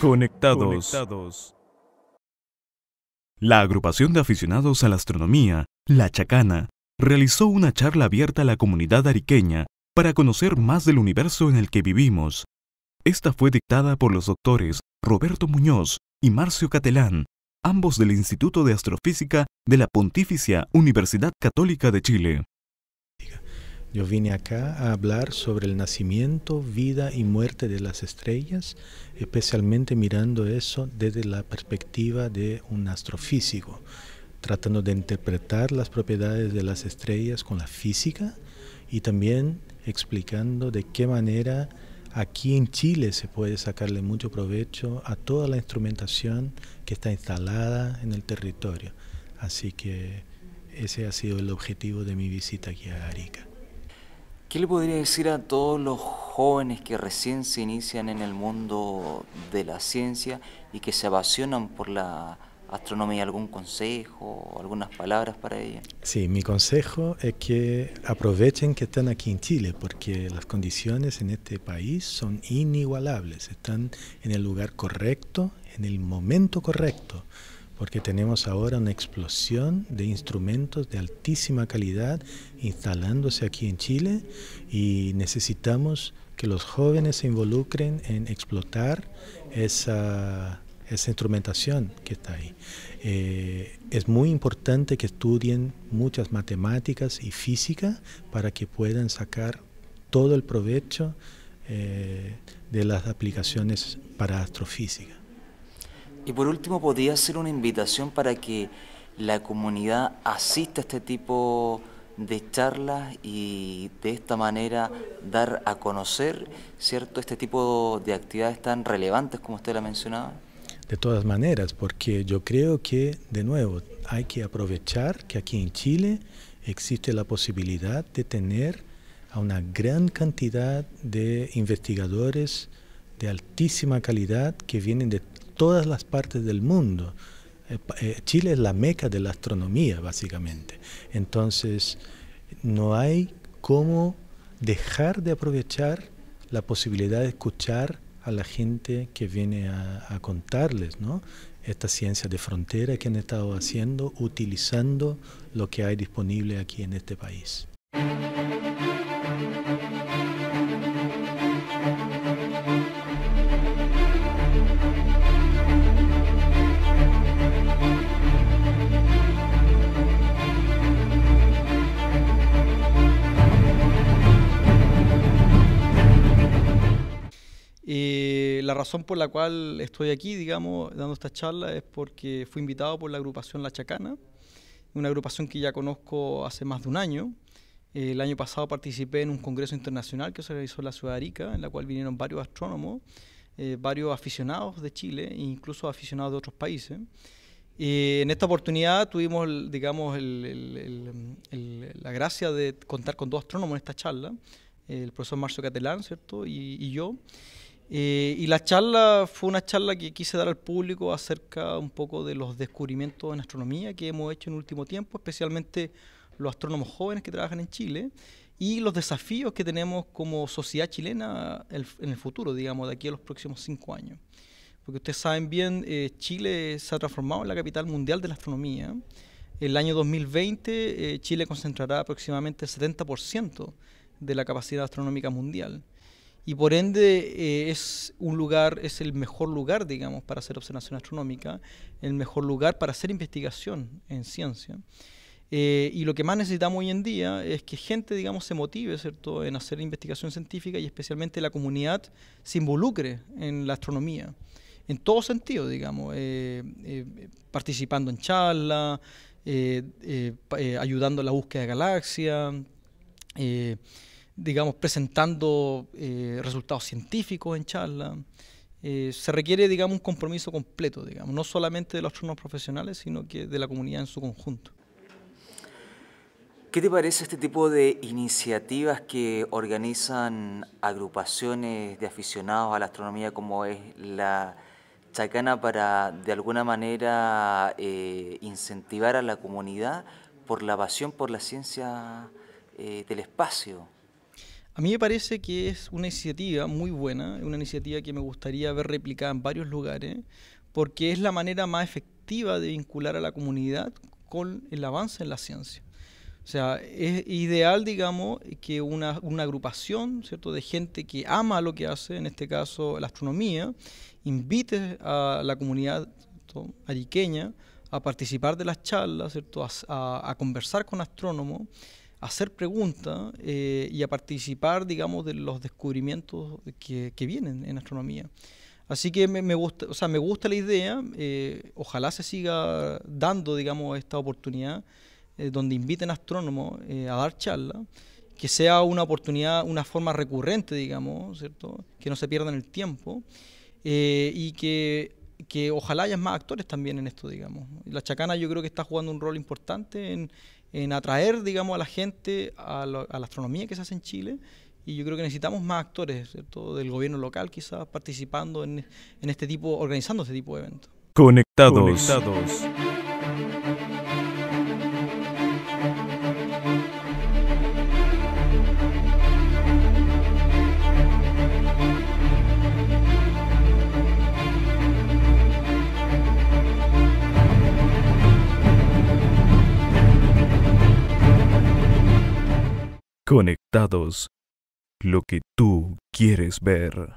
Conectados. La agrupación de aficionados a la astronomía, La Chacana, realizó una charla abierta a la comunidad ariqueña para conocer más del universo en el que vivimos. Esta fue dictada por los doctores Roberto Muñoz y Marcio Catelán, ambos del Instituto de Astrofísica de la Pontificia Universidad Católica de Chile. Yo vine acá a hablar sobre el nacimiento, vida y muerte de las estrellas, especialmente mirando eso desde la perspectiva de un astrofísico, tratando de interpretar las propiedades de las estrellas con la física y también explicando de qué manera aquí en Chile se puede sacarle mucho provecho a toda la instrumentación que está instalada en el territorio. Así que ese ha sido el objetivo de mi visita aquí a Arica. ¿Qué le podría decir a todos los jóvenes que recién se inician en el mundo de la ciencia y que se apasionan por la astronomía? ¿Algún consejo, o algunas palabras para ellos? Sí, mi consejo es que aprovechen que están aquí en Chile, porque las condiciones en este país son inigualables, están en el lugar correcto, en el momento correcto porque tenemos ahora una explosión de instrumentos de altísima calidad instalándose aquí en Chile y necesitamos que los jóvenes se involucren en explotar esa, instrumentación que está ahí. Eh, es muy importante que estudien muchas matemáticas y física para que puedan sacar todo el provecho eh, de las aplicaciones para astrofísica. Y por último, podría ser una invitación para que la comunidad asista a este tipo de charlas y de esta manera dar a conocer cierto este tipo de actividades tan relevantes como usted la mencionaba? De todas maneras, porque yo creo que, de nuevo, hay que aprovechar que aquí en Chile existe la posibilidad de tener a una gran cantidad de investigadores de altísima calidad que vienen de todas las partes del mundo. Eh, eh, Chile es la meca de la astronomía, básicamente. Entonces, no hay cómo dejar de aprovechar la posibilidad de escuchar a la gente que viene a, contarles, ¿no? Esta ciencia de frontera que han estado haciendo, utilizando lo que hay disponible aquí en este país. razón por la cual estoy aquí, digamos, dando esta charla es porque fui invitado por la agrupación La Chacana, una agrupación que ya conozco hace más de un año. El año pasado participé en un congreso internacional que se realizó en la ciudad de Arica, en la cual vinieron varios astrónomos, eh, varios aficionados de Chile e incluso aficionados de otros países. Eh, en esta oportunidad tuvimos, digamos, la gracia de contar con dos astrónomos en esta charla, el profesor Marcio Catelán, ¿cierto? y, y yo. Eh, y la charla fue una charla que quise dar al público acerca un poco de los descubrimientos en astronomía que hemos hecho en el último tiempo, especialmente los astrónomos jóvenes que trabajan en Chile y los desafíos que tenemos como sociedad chilena en el futuro, digamos, de aquí a los próximos cinco años. Porque ustedes saben bien, eh, Chile se ha transformado en la capital mundial de la astronomía. El año 2020 eh, Chile concentrará aproximadamente el 70% de la capacidad astronómica mundial y por ende eh, es un lugar, es el mejor lugar, digamos, para hacer observación astronómica, el mejor lugar para hacer investigación en ciencia. Eh, y lo que más necesitamos hoy en día es que gente, digamos, se motive, ¿cierto?, en hacer investigación científica y especialmente la comunidad se involucre en la astronomía, en todo sentido, digamos, eh, participando en charlas, ayudando a la búsqueda de galaxias digamos, presentando eh, resultados científicos en charla. Eh, se requiere, digamos, un compromiso completo, digamos, no solamente de los astrónomos profesionales, sino que de la comunidad en su conjunto. ¿Qué te parece este tipo de iniciativas que organizan agrupaciones de aficionados a la astronomía como es la Chacana para de alguna manera eh, incentivar a la comunidad por la pasión por la ciencia del espacio? A mí me parece que es una iniciativa muy buena, una iniciativa que me gustaría ver replicada en varios lugares, porque es la manera más efectiva de vincular a la comunidad con el avance en la ciencia. O sea, es ideal, digamos, que una, agrupación, ¿cierto?, de gente que ama lo que hace, en este caso la astronomía, invite a la comunidad ariqueña a participar de las charlas, a conversar con astrónomos, hacer preguntas eh, y a participar, digamos, de los descubrimientos que, que vienen en astronomía. Así que me, gusta, o sea, me gusta la idea, eh, ojalá se siga dando, digamos, esta oportunidad eh, donde inviten a astrónomos a dar charlas, que sea una oportunidad, una forma recurrente, digamos, ¿cierto? Que no se pierdan el tiempo y que que ojalá haya más actores también en esto, digamos. La chacana yo creo que está jugando un rol importante en, en atraer, digamos, a la gente a, la astronomía que se hace en Chile y yo creo que necesitamos más actores, todo Del gobierno local quizás participando en, este tipo, organizando este tipo de eventos. Conectados. conectados, lo que tú quieres ver.